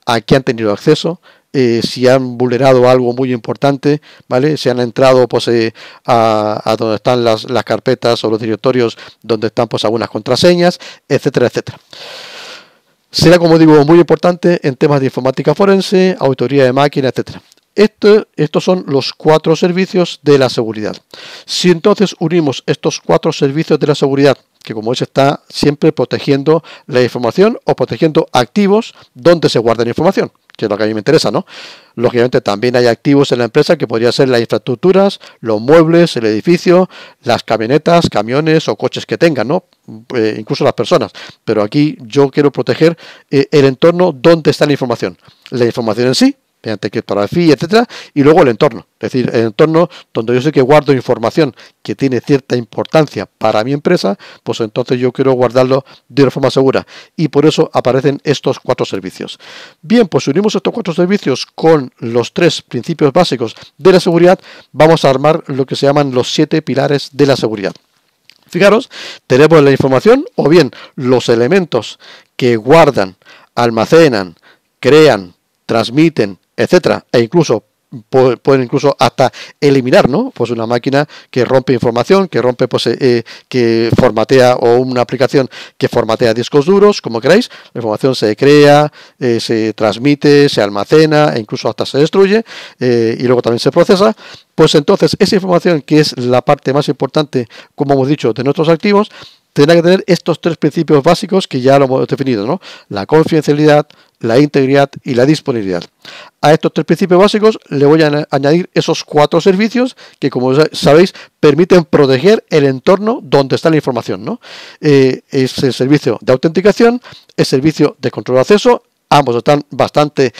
a qué han tenido acceso, eh, si han vulnerado algo muy importante, ¿vale? Si han entrado pues, eh, a, donde están las, carpetas o los directorios donde están pues, algunas contraseñas, etcétera, etcétera. Será, como digo, muy importante en temas de informática forense, auditoría de máquina, etcétera. Esto, estos son los cuatro servicios de la seguridad. Si entonces unimos estos cuatro servicios de la seguridad, que como veis está siempre protegiendo la información o protegiendo activos donde se guarda la información, que es lo que a mí me interesa, ¿no? Lógicamente también hay activos en la empresa que podría ser las infraestructuras, los muebles, el edificio, las camionetas, camiones o coches que tengan, ¿no? Eh, incluso las personas. Pero aquí yo quiero proteger eh, el entorno donde está la información. La información en sí mediante criptografía, etcétera, y luego el entorno, es decir, el entorno donde yo sé que guardo información que tiene cierta importancia para mi empresa, pues entonces yo quiero guardarlo de una forma segura y por eso aparecen estos cuatro servicios. Bien, pues si unimos estos cuatro servicios con los tres principios básicos de la seguridad, vamos a armar lo que se llaman los siete pilares de la seguridad. Fijaros, tenemos la información o bien los elementos que guardan, almacenan, crean, transmiten etcétera, e incluso pueden incluso hasta eliminar ¿no? pues una máquina que rompe información, que rompe pues, eh, eh, que formatea o una aplicación que formatea discos duros, como queráis, la información se crea, eh, se transmite, se almacena e incluso hasta se destruye y luego también se procesa, pues entonces esa información que es la parte más importante, como hemos dicho, de nuestros activos, tendrá que tener estos tres principios básicos que ya lo hemos definido, ¿no? La confidencialidad, la integridad y la disponibilidad. A estos tres principios básicos le voy a añadir esos cuatro servicios que, como sabéis, permiten proteger el entorno donde está la información. ¿no? Eh, es el servicio de autenticación, el servicio de control de acceso, ambos están bastante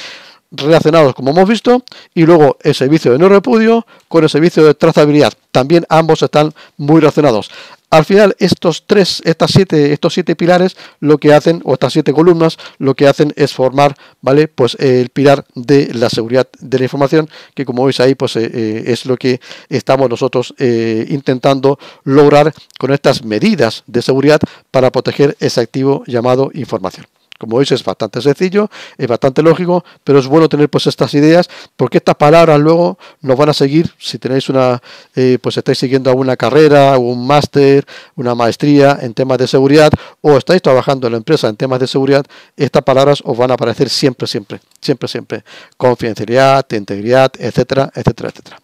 relacionados, como hemos visto, y luego el servicio de no repudio con el servicio de trazabilidad. También ambos están muy relacionados. Al final, estos tres, estas siete, estos siete pilares, lo que hacen, o estas siete columnas, lo que hacen es formar, ¿vale? Pues eh, el pilar de la seguridad de la información, que como veis ahí, pues eh, eh, es lo que estamos nosotros intentando lograr con estas medidas de seguridad para proteger ese activo llamado información. Como veis es bastante sencillo, es bastante lógico, pero es bueno tener pues estas ideas porque estas palabras luego nos van a seguir si tenéis una, eh, pues estáis siguiendo alguna carrera, un máster, una maestría en temas de seguridad o estáis trabajando en la empresa en temas de seguridad, estas palabras os van a aparecer siempre, siempre, siempre, siempre. Confidencialidad, integridad, etcétera, etcétera, etcétera.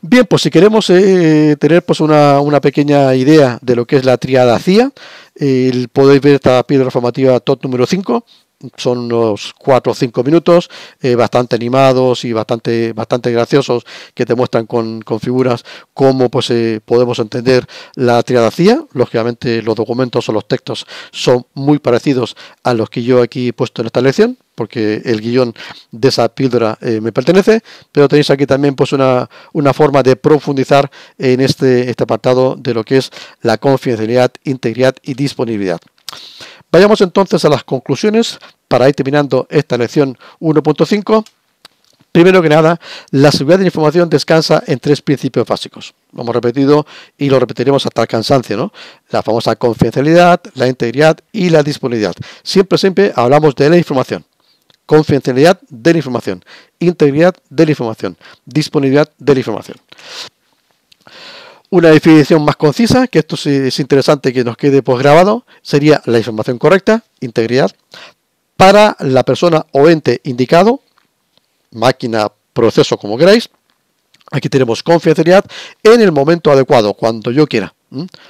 Bien, pues si queremos eh, tener pues una, una, pequeña idea de lo que es la triada CIA, ...podéis ver esta piedra formativa TOT número 5 son unos 4 o 5 minutos, eh, bastante animados y bastante, bastante graciosos, que te muestran con, figuras cómo pues, eh, podemos entender la triadacía. Lógicamente los documentos o los textos son muy parecidos a los que yo aquí he puesto en esta lección, porque el guión de esa píldora eh, me pertenece, pero tenéis aquí también pues una, una forma de profundizar en este, este apartado de lo que es la confidencialidad, integridad y disponibilidad. Vayamos entonces a las conclusiones para ir terminando esta lección 1.5. Primero que nada, la seguridad de la información descansa en tres principios básicos. Lo hemos repetido y lo repetiremos hasta el cansancio, ¿no? La famosa confidencialidad, la integridad y la disponibilidad. Siempre, siempre hablamos de la información. Confidencialidad de la información, integridad de la información, disponibilidad de la información. Una definición más concisa, que esto es interesante que nos quede grabado, sería la información correcta, integridad, para la persona o ente indicado, máquina, proceso, como queráis. Aquí tenemos confidencialidad en el momento adecuado, cuando yo quiera.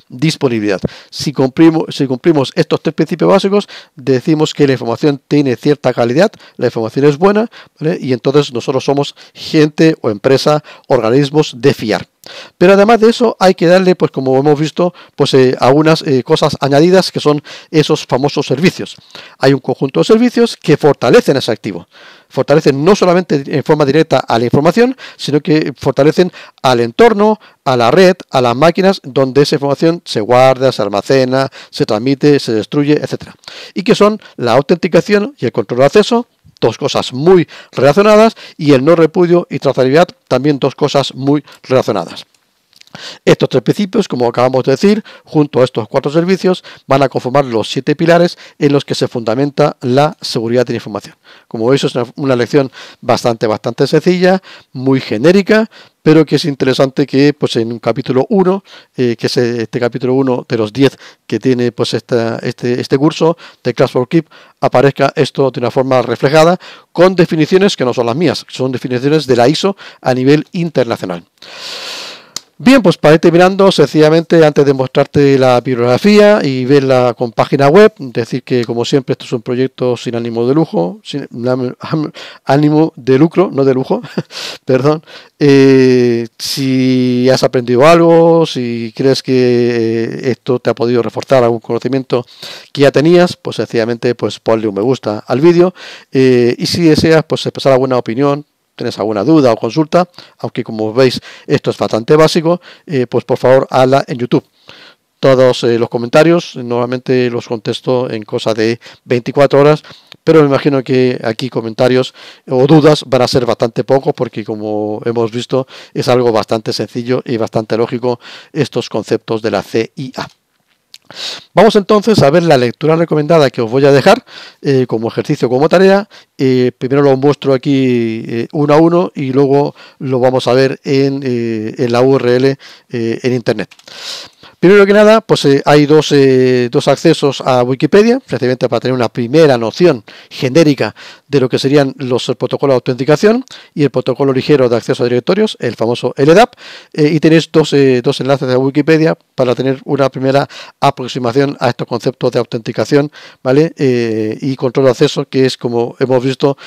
Disponibilidad. Si cumplimos, si cumplimos estos tres principios básicos, decimos que la información tiene cierta calidad, la información es buena, y entonces nosotros somos gente o empresa, organismos de fiar. Pero además de eso hay que darle, pues como hemos visto, pues eh, algunas eh, cosas añadidas que son esos famosos servicios. Hay un conjunto de servicios que fortalecen ese activo fortalecen no solamente en forma directa a la información, sino que fortalecen al entorno, a la red, a las máquinas donde esa información se guarda, se almacena, se transmite, se destruye, etc. Y que son la autenticación y el control de acceso, dos cosas muy relacionadas, y el no repudio y trazabilidad, también dos cosas muy relacionadas. Estos tres principios, como acabamos de decir, junto a estos cuatro servicios, van a conformar los siete pilares en los que se fundamenta la seguridad de la información. Como veis, es una, lección bastante, bastante sencilla, muy genérica, pero que es interesante que pues en un capítulo 1, eh, que es este capítulo 1 de los 10 que tiene pues este, este curso de Class for Keep, aparezca esto de una forma reflejada con definiciones que no son las mías, son definiciones de la ISO a nivel internacional. Bien, pues para ir terminando, sencillamente antes de mostrarte la bibliografía y verla con página web, decir que como siempre esto es un proyecto sin ánimo de lujo, sin ánimo de lucro, no de lujo, perdón. Eh, si has aprendido algo, si crees que eh, esto te ha podido reforzar algún conocimiento que ya tenías, pues sencillamente pues ponle un me gusta al vídeo. Eh, y si deseas pues expresar alguna opinión, tienes alguna duda o consulta, aunque como veis esto es bastante básico, eh, pues por favor hazla en YouTube. Todos eh, los comentarios normalmente los contesto en cosa de 24 horas, pero me imagino que aquí comentarios eh, o dudas van a ser bastante pocos porque como hemos visto es algo bastante sencillo y bastante lógico estos conceptos de la CIA. Vamos entonces a ver la lectura recomendada que os voy a dejar eh, como ejercicio, como tarea. Eh, primero lo muestro aquí eh, uno a uno y luego lo vamos a ver en, en la URL en Internet. Primero que nada, pues eh, hay dos, eh, dos, accesos a Wikipedia, precisamente para tener una primera noción genérica de lo que serían los protocolos de autenticación y el protocolo ligero de acceso a directorios, el famoso LDAP, eh, y tenéis dos, enlaces a Wikipedia para tener una primera aproximación a estos conceptos de autenticación ¿vale? y control de acceso, que es, como hemos visto,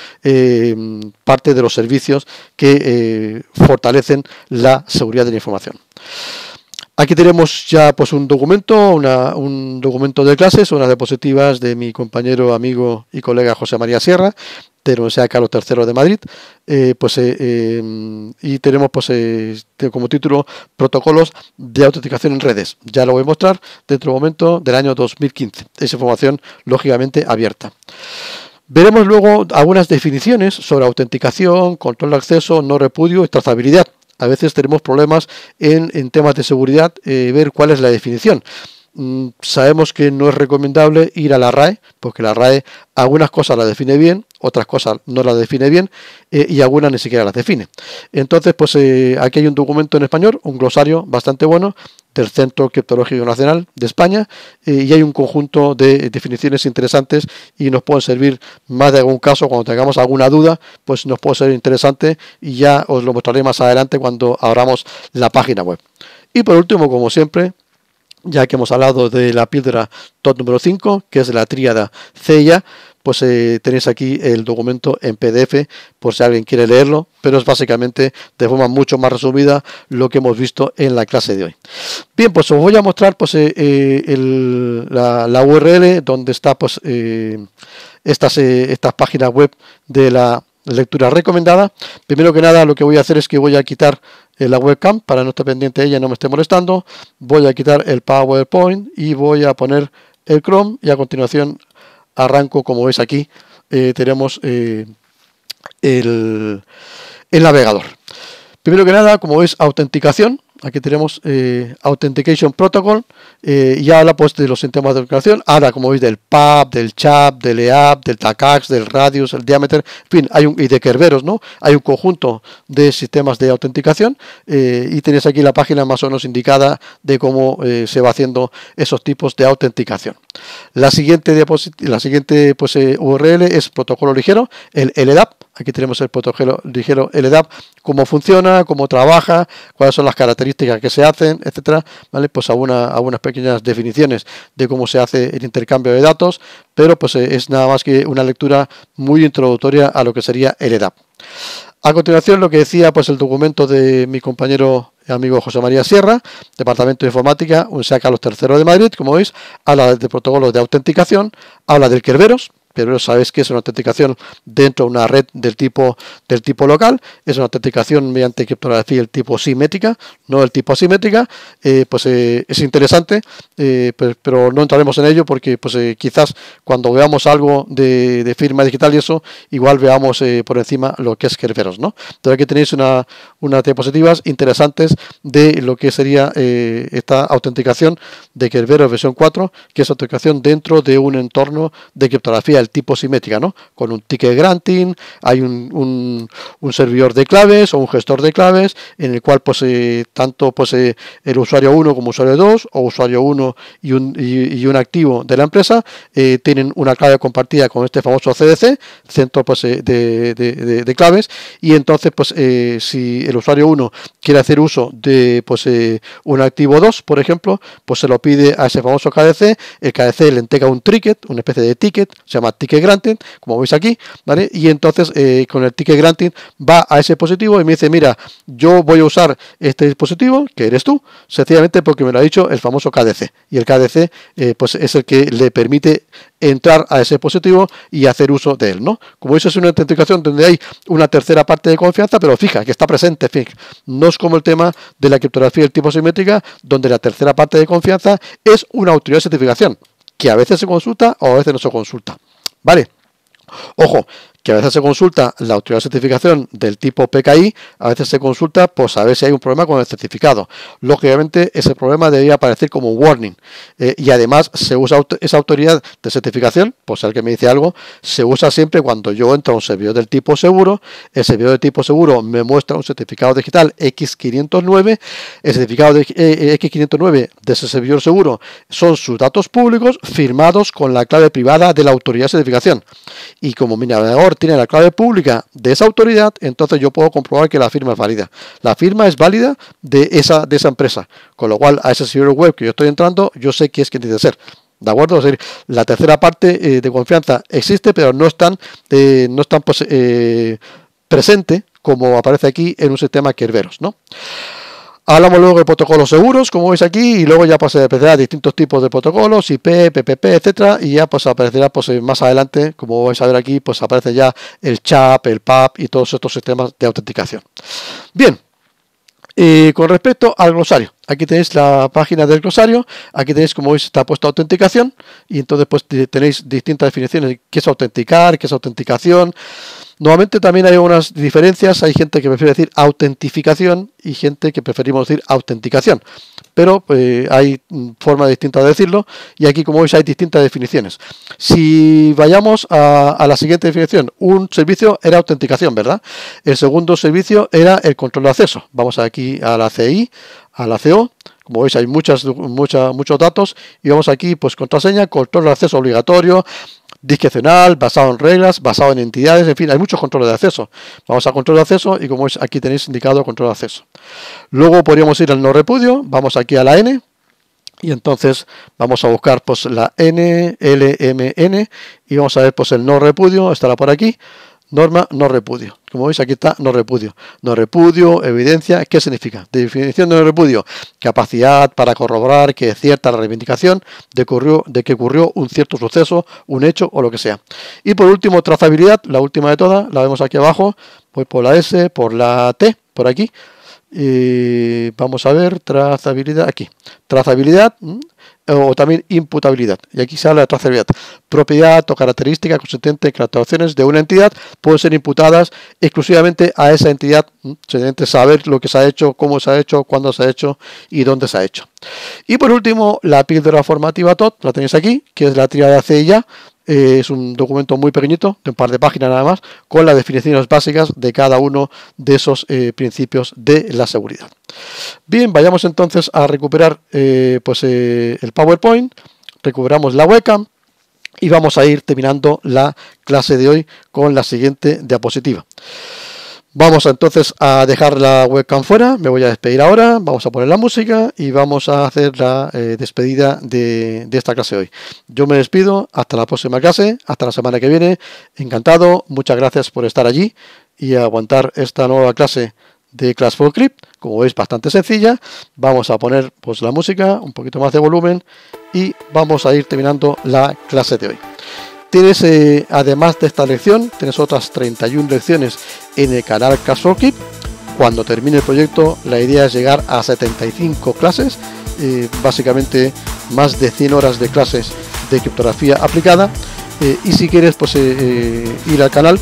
parte de los servicios que fortalecen la seguridad de la información. Aquí tenemos ya pues un documento, un documento de clases, unas diapositivas de mi compañero, amigo y colega José María Sierra, de la Universidad Carlos III de Madrid. Eh, pues, eh, em, y tenemos pues, eh, como título Protocolos de Autenticación en Redes. Ya lo voy a mostrar dentro de un momento del año 2015. Esa información lógicamente abierta. Veremos luego algunas definiciones sobre autenticación, control de acceso, no repudio y trazabilidad a veces tenemos problemas en, temas de seguridad, eh, ver cuál es la definición mm, sabemos que no es recomendable ir a la RAE, porque la RAE algunas cosas las define bien, otras cosas no las define bien eh, y algunas ni siquiera las define. Entonces, pues eh, aquí hay un documento en español, un glosario bastante bueno, del Centro Criptológico Nacional de España eh, y hay un conjunto de definiciones interesantes y nos pueden servir más de algún caso cuando tengamos alguna duda pues nos puede ser interesante y ya os lo mostraré más adelante cuando abramos la página web y por último como siempre ya que hemos hablado de la piedra top número 5 que es la tríada Cella, pues eh, tenéis aquí el documento en PDF por si alguien quiere leerlo, pero es básicamente de forma mucho más resumida lo que hemos visto en la clase de hoy. Bien, pues os voy a mostrar pues eh, eh, la, URL donde está pues estas, estas páginas web de la lectura recomendada. Primero que nada lo que voy a hacer es que voy a quitar la webcam para no estar pendiente de ella, no me esté molestando. Voy a quitar el PowerPoint y voy a poner el Chrome y a continuación arranco, como ves aquí, eh, tenemos eh, el, el navegador. Primero que nada, como es autenticación. Aquí tenemos eh, Authentication Protocol eh, y habla pues, de los sistemas de autenticación. Ahora, como veis, del PAP, del CHAP, del EAP, del TACAX, del Radius, el Diameter, fin, hay un, y de Kerberos, ¿no? Hay un conjunto de sistemas de autenticación eh, y tenéis aquí la página más o menos indicada de cómo se va haciendo esos tipos de autenticación. La siguiente, la siguiente pues, URL es protocolo ligero, el LDAP Aquí tenemos el protocolo ligero LDAP, cómo funciona, cómo trabaja, cuáles son las características que se hacen, etcétera, ¿vale? Pues algunas, algunas pequeñas definiciones de cómo se hace el intercambio de datos, pero pues eh, es nada más que una lectura muy introductoria a lo que sería LDAP. A continuación, lo que decía pues el documento de mi compañero y amigo José María Sierra, Departamento de Informática, un saca a los terceros de Madrid, como veis, habla de protocolos de autenticación, habla del Kerberos, pero sabéis que es una autenticación dentro de una red del tipo, del tipo local, es una autenticación mediante criptografía del tipo simétrica, no del tipo asimétrica, eh, pues eh, es interesante, eh, pues, pero, no entraremos en ello porque pues quizás cuando veamos algo de, firma digital y eso, igual veamos por encima lo que es Kerberos, ¿no? Entonces aquí tenéis unas diapositivas interesantes de lo que sería esta autenticación de Kerberos versión 4, que es autenticación dentro de un entorno de criptografía tipo simétrica, ¿no? Con un ticket granting, hay un, un, servidor de claves o un gestor de claves en el cual pues, eh, tanto pues eh, el usuario 1 como usuario 2 o usuario 1 y un, y, un activo de la empresa eh, tienen una clave compartida con este famoso CDC, centro pues, de, claves, y entonces pues si el usuario 1 quiere hacer uso de pues, un activo 2, por ejemplo, pues se lo pide a ese famoso KDC, el KDC le entrega un ticket, una especie de ticket, se llama ticket granting, como veis aquí, ¿vale? Y entonces eh, con el ticket granting va a ese dispositivo y me dice, mira, yo voy a usar este dispositivo, que eres tú, sencillamente porque me lo ha dicho el famoso KDC. Y el KDC eh, pues es el que le permite entrar a ese dispositivo y hacer uso de él, ¿no? Como veis, es una autenticación donde hay una tercera parte de confianza, pero fija, que está presente, fija. No es como el tema de la criptografía del tipo simétrica, donde la tercera parte de confianza es una autoridad de certificación, que a veces se consulta o a veces no se consulta. ¿Vale? Ojo, que a veces se consulta la autoridad de certificación del tipo PKI, a veces se consulta por saber si hay un problema con el certificado. Lógicamente, ese problema debería aparecer como un warning. Eh, y además, se usa esa autoridad de certificación, pues el que me dice algo, se usa siempre cuando yo entro a un servidor del tipo seguro, el servidor del tipo seguro me muestra un certificado digital X509, el certificado eh, eh, X509 de ese servidor seguro son sus datos públicos firmados con la clave privada de la autoridad de certificación. Y como navegador tiene la clave pública de esa autoridad, entonces yo puedo comprobar que la firma es válida. La firma es válida de esa, de esa empresa, con lo cual a ese servidor web que yo estoy entrando, yo sé quién es quien tiene que ser. ¿De acuerdo? la tercera parte eh, de confianza existe, pero no están tan, eh, no es pues, eh, presente como aparece aquí en un sistema Kerberos, ¿no? Hablamos luego de protocolos seguros, como veis aquí, y luego ya pues, aparecerá distintos tipos de protocolos, IP, PPP, etcétera, y ya pues aparecerá pues, eh, más adelante, como vais a ver aquí, pues aparece ya el CHAP, el PAP y todos estos sistemas de autenticación. Bien, y con respecto al glosario, aquí tenéis la página del glosario, aquí tenéis como veis está puesta autenticación y entonces pues tenéis distintas definiciones, qué es autenticar, qué es autenticación, Nuevamente también hay unas diferencias, hay gente que prefiere decir autentificación y gente que preferimos decir autenticación, pero eh, hay mm, formas distintas de decirlo y aquí como veis hay distintas definiciones. Si vayamos a, la siguiente definición, un servicio era autenticación, ¿verdad? El segundo servicio era el control de acceso. Vamos aquí a la CI, a la CO, como veis hay muchas, muchos datos y vamos aquí pues contraseña, control de acceso obligatorio, discrecional, basado en reglas, basado en entidades, en fin, hay muchos controles de acceso. Vamos a control de acceso y como es aquí tenéis indicado control de acceso. Luego podríamos ir al no repudio, vamos aquí a la N, y entonces vamos a buscar pues la N y vamos a ver pues el no repudio, estará por aquí norma no repudio. Como veis, aquí está no repudio. No repudio, evidencia, ¿qué significa? Definición de no repudio, capacidad para corroborar que es cierta la reivindicación de, que ocurrió un cierto suceso, un hecho o lo que sea. Y por último, trazabilidad, la última de todas, la vemos aquí abajo, pues por la S, por la T, por aquí. Y vamos a ver, trazabilidad, aquí. Trazabilidad, o también imputabilidad. Y aquí se habla de trazabilidad. Propiedad o característica consistente en actuaciones de una entidad pueden ser imputadas exclusivamente a esa entidad, mm, Sin saber lo que se ha hecho, cómo se ha hecho, cuándo se ha hecho y dónde se ha hecho. Y por último, la píldora formativa TOT, la tenéis aquí, que es la triada C eh, es un documento muy pequeñito, de un par de páginas nada más, con las definiciones básicas de cada uno de esos eh, principios de la seguridad. Bien, vayamos entonces a recuperar eh, pues, el PowerPoint, recuperamos la webcam y vamos a ir terminando la clase de hoy con la siguiente diapositiva. Vamos entonces a dejar la webcam fuera, me voy a despedir ahora, vamos a poner la música y vamos a hacer la eh, despedida de, esta clase hoy. Yo me despido, hasta la próxima clase, hasta la semana que viene, encantado, muchas gracias por estar allí y aguantar esta nueva clase de Class for Crypt, como veis bastante sencilla, vamos a poner pues la música, un poquito más de volumen y vamos a ir terminando la clase de hoy. Tienes, eh, además de esta lección, tienes otras 31 lecciones en el canal Kit. Cuando termine el proyecto, la idea es llegar a 75 clases, eh, básicamente más de 100 horas de clases de criptografía aplicada. Eh, y si quieres pues ir al canal,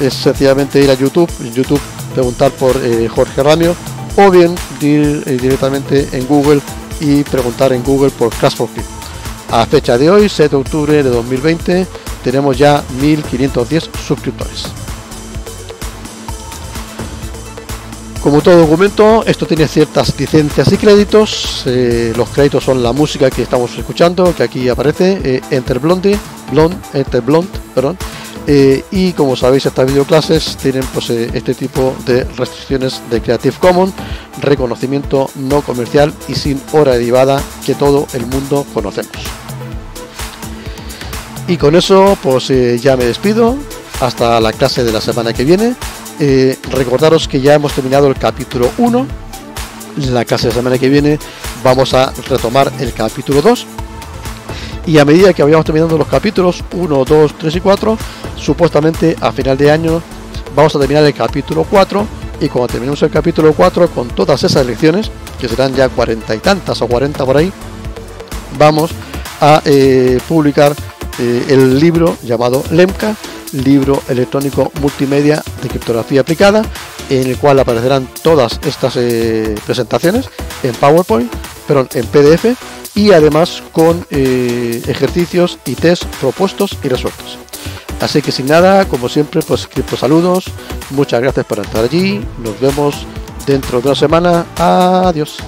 es sencillamente ir a YouTube, en YouTube preguntar por Jorge Ramio o bien ir directamente en Google y preguntar en Google por Crash for A fecha de hoy, 7 de octubre de 2020, tenemos ya 1510 suscriptores. Como todo documento, esto tiene ciertas licencias y créditos. Eh, los créditos son la música que estamos escuchando, que aquí aparece, eh, Enter Blonde, perdón. Eh, y como sabéis, estas videoclases tienen pues, eh, este tipo de restricciones de Creative Commons, reconocimiento no comercial y sin hora derivada que todo el mundo conocemos. Y con eso, pues eh, ya me despido. Hasta la clase de la semana que viene. Eh, recordaros que ya hemos terminado el capítulo 1. La clase de la semana que viene vamos a retomar el capítulo 2. Y a medida que vayamos terminando los capítulos 1, 2, 3 y 4, supuestamente a final de año vamos a terminar el capítulo 4 y cuando terminemos el capítulo 4 con todas esas lecciones, que serán ya cuarenta y tantas o cuarenta por ahí, vamos a eh, publicar eh, el libro llamado Lemca, libro electrónico multimedia de criptografía aplicada, en el cual aparecerán todas estas eh, presentaciones en PowerPoint, pero en PDF y además con eh, ejercicios y test propuestos y resueltos. Así que sin nada, como siempre, pues criptosaludos, saludos, muchas gracias por estar allí, nos vemos dentro de una semana, adiós.